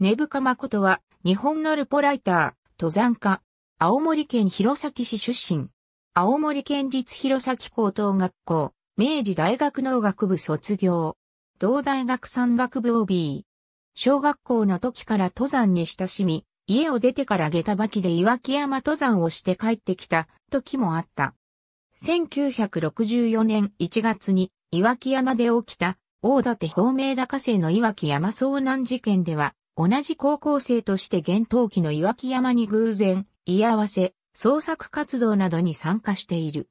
根深誠は、日本のルポライター、登山家、青森県弘前市出身。青森県立弘前高等学校、明治大学農学部卒業。同大学山学部 OB。小学校の時から登山に親しみ、家を出てから下駄履きで岩木山登山をして帰ってきた時もあった。1964年1月に岩木山で起きた大館方明高生の岩木山遭難事件では同じ高校生として厳冬期の岩木山に偶然、居合わせ、創作活動などに参加している。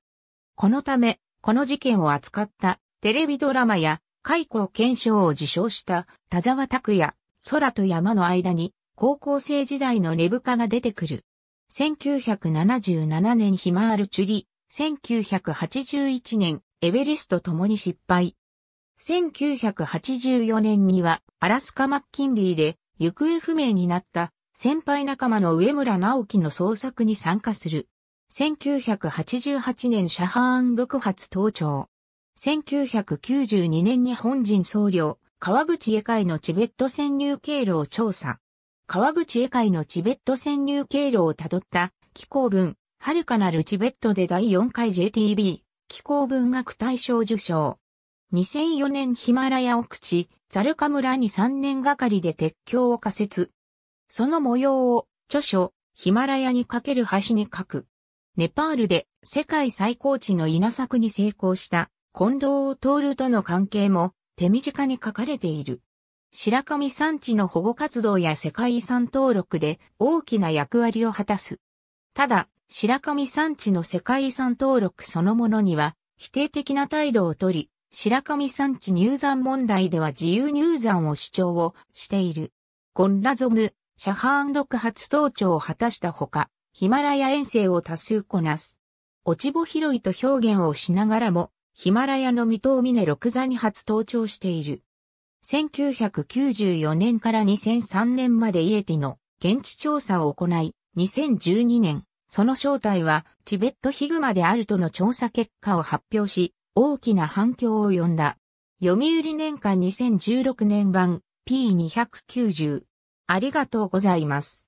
このため、この事件を扱ったテレビドラマや開校検証を受賞した田沢拓也、空と山の間に高校生時代の根深が出てくる。1977年ひまわるチュリ、1981年エベレスト共に失敗。1984年にはアラスカ・マッキンリーで行方不明になった先輩仲間の上村直樹の捜索に参加する。1988年シャハーン独発登頂。1992年日本人僧侶、川口絵会のチベット潜入経路を調査。川口絵会のチベット潜入経路をたどった気候文、遥かなるチベットで第4回 JTB 気候文学大賞受賞。2004年ヒマラヤ奥地、ザルカ村に3年がかりで鉄橋を仮設。その模様を著書、ヒマラヤにかける橋に書く。ネパールで世界最高地の稲作に成功した近藤を通るとの関係も手短に書かれている。白神山地の保護活動や世界遺産登録で大きな役割を果たす。ただ、白神山地の世界遺産登録そのものには否定的な態度をとり、白神山地入山問題では自由入山を主張をしている。ゴンラゾム、シャハーン独発登頂を果たしたほか、ヒマラヤ遠征を多数こなす。落ち穂拾いと表現をしながらも、ヒマラヤの未踏峰六座に初登頂している。1994年から2003年までイエティの現地調査を行い、2012年、その正体はチベットヒグマであるとの調査結果を発表し、大きな反響を呼んだ。読売年間2016年版 P290。ありがとうございます。